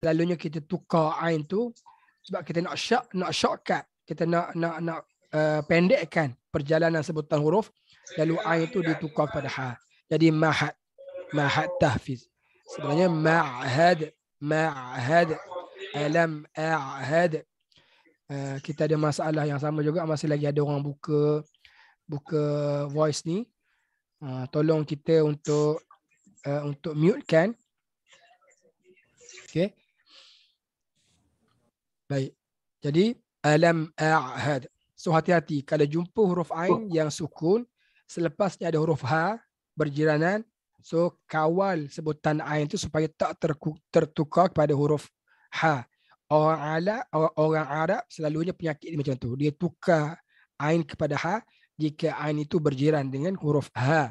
selalunya kita tukar ain tu sebab kita nak syak nak shortcut kita nak nak nak uh, pendekkan perjalanan sebutan huruf lalu ain tu ditukar kepada ha jadi mahad mahad tahfiz sebenarnya ma'had ma'had alam a'had uh, kita ada masalah yang sama juga masih lagi ada orang buka buka voice ni uh, tolong kita untuk uh, untuk mute kan okey Baik. Jadi alam a'had. So hati-hati kalau jumpa huruf ain oh. yang sukun selepasnya ada huruf ha berjiranan. So kawal sebutan ain itu supaya tak ter- tertukar kepada huruf ha. Orang ala orang Arab selalunya penyakit macam tu. Dia tukar ain kepada ha jika ain itu berjiran dengan huruf ha.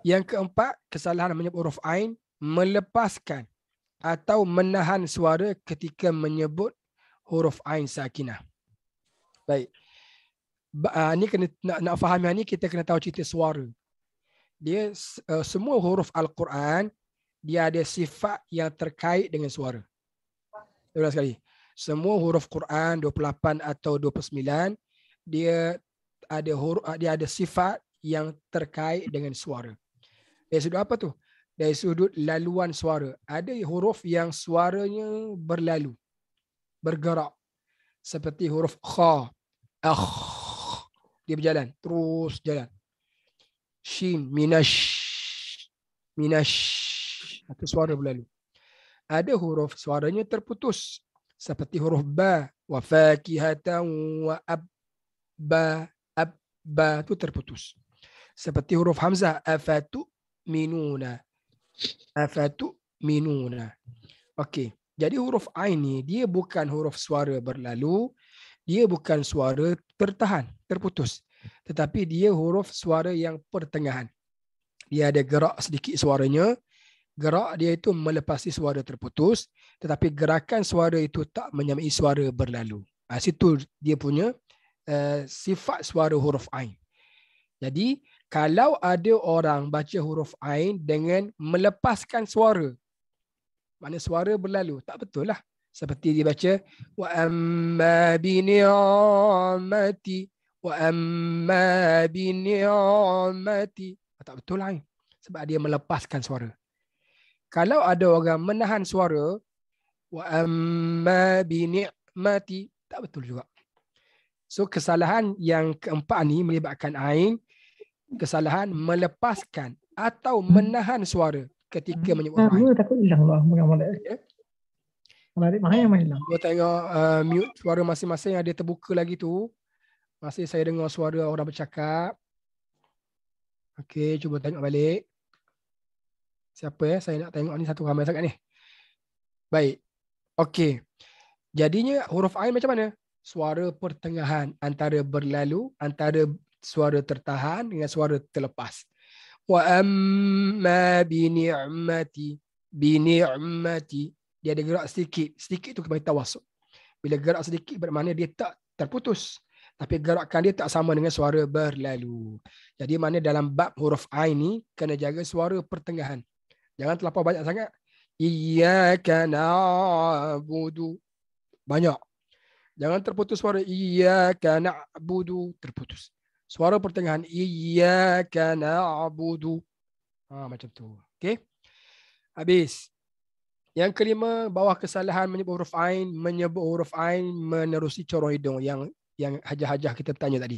Yang keempat, kesalahan menyebut huruf ain melepaskan atau menahan suara ketika menyebut huruf ain sakinah. Baik. Ah, ini kena nak, nak faham yang kita kena tahu cerita suara. Dia eh, semua huruf al-Quran dia ada sifat yang terkait dengan suara. Terus sekali. Semua huruf Quran 28 atau 29 dia ada huruf dia ada sifat yang terkait dengan suara. Dia eh, sudah apa tu? dari sudut laluan suara. Ada huruf yang suaranya berlalu, bergerak. Seperti huruf kha, akh, dia berjalan, terus jalan. Shin, minash, minash, itu suara berlalu. Ada huruf suaranya terputus. Seperti huruf ba, wa fakihatan wa ab, ba, ab, ba, itu terputus. Seperti huruf hamzah, afatu minuna, minuna. Okey. Jadi huruf ain ni dia bukan huruf suara berlalu, dia bukan suara tertahan, terputus. Tetapi dia huruf suara yang pertengahan. Dia ada gerak sedikit suaranya. Gerak dia itu melepasi suara terputus, tetapi gerakan suara itu tak menyamai suara berlalu. Ha, situ dia punya uh, sifat suara huruf ain. Jadi kalau ada orang baca huruf ain dengan melepaskan suara. Mana suara berlalu? Tak betul lah. Seperti dia baca wa amma bi ni'mati wa amma bi ni'mati. Ah, tak betul lah ain. Sebab dia melepaskan suara. Kalau ada orang menahan suara wa amma bi ni'mati, tak betul juga. So kesalahan yang keempat ni melibatkan ain kesalahan melepaskan atau hmm. menahan suara ketika hmm. menyebut ha, Rahim. Takut hilang lah. Ya. Mengamalik. Mana yang hilang? Kalau tengok uh, mute suara masing-masing yang ada terbuka lagi tu. Masih saya dengar suara orang bercakap. Okey, cuba tengok balik. Siapa ya? Saya nak tengok ni satu ramai sangat ni. Baik. Okey. Jadinya huruf Ain macam mana? Suara pertengahan antara berlalu, antara suara tertahan dengan suara terlepas. Wa amma bi ni'mati bi ni'mati dia ada gerak sedikit. Sedikit tu kepada tawasuk. Bila gerak sedikit bermakna dia tak terputus. Tapi gerakan dia tak sama dengan suara berlalu. Jadi mana dalam bab huruf a ini, kena jaga suara pertengahan. Jangan terlalu banyak sangat. Iyaka na'budu. Banyak. Jangan terputus suara. Iyaka na'budu. Terputus suara pertengahan iyyaka na'budu ha macam tu Okay, habis yang kelima bawah kesalahan menyebut huruf ain menyebut huruf ain menerusi corong hidung yang yang hajah-hajah kita tanya tadi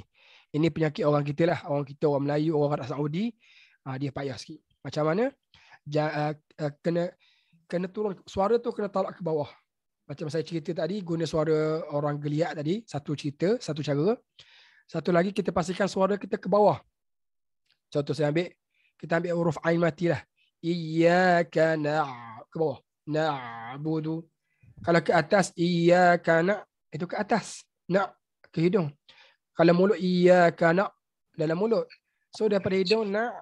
ini penyakit orang kita lah orang kita orang Melayu orang Arab Saudi ha, dia payah sikit macam mana ja, uh, kena kena turun suara tu kena tolak ke bawah macam saya cerita tadi guna suara orang geliat tadi satu cerita satu cara satu lagi kita pastikan suara kita ke bawah. Contoh saya ambil kita ambil huruf ain mati lah. Iyyaka na ke bawah. Na'budu. Kalau ke atas iyyaka na itu ke atas. Na ke hidung. Kalau mulut iyyaka na dalam mulut. So daripada hidung na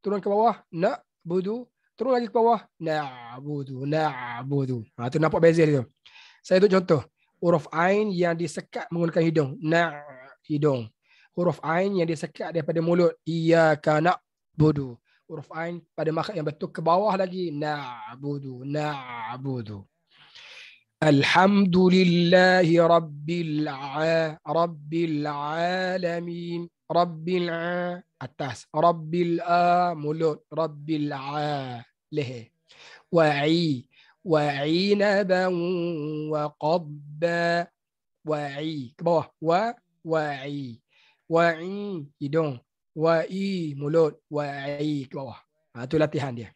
turun ke bawah na budu turun lagi ke bawah na budu na budu. Ha tu nampak beza dia tu. Saya tu contoh huruf ain yang disekat menggunakan hidung. Na' hidung. Huruf ain yang dia sekat daripada mulut. Iyaka na'budu. Huruf ain pada makhluk yang betul ke bawah lagi. Na'budu. Na'budu. Alhamdulillahi Rabbil, a, rabbil Alamin Rabbil a, Atas Rabbil A Mulut Rabbil A Lehe Wa'i Wa'inaban Wa'qabba Wa'i Ke bawah Wa'i wa'i. Wa'i hidung. Wa'i mulut. Wa'i ke bawah. Ha, itu latihan dia.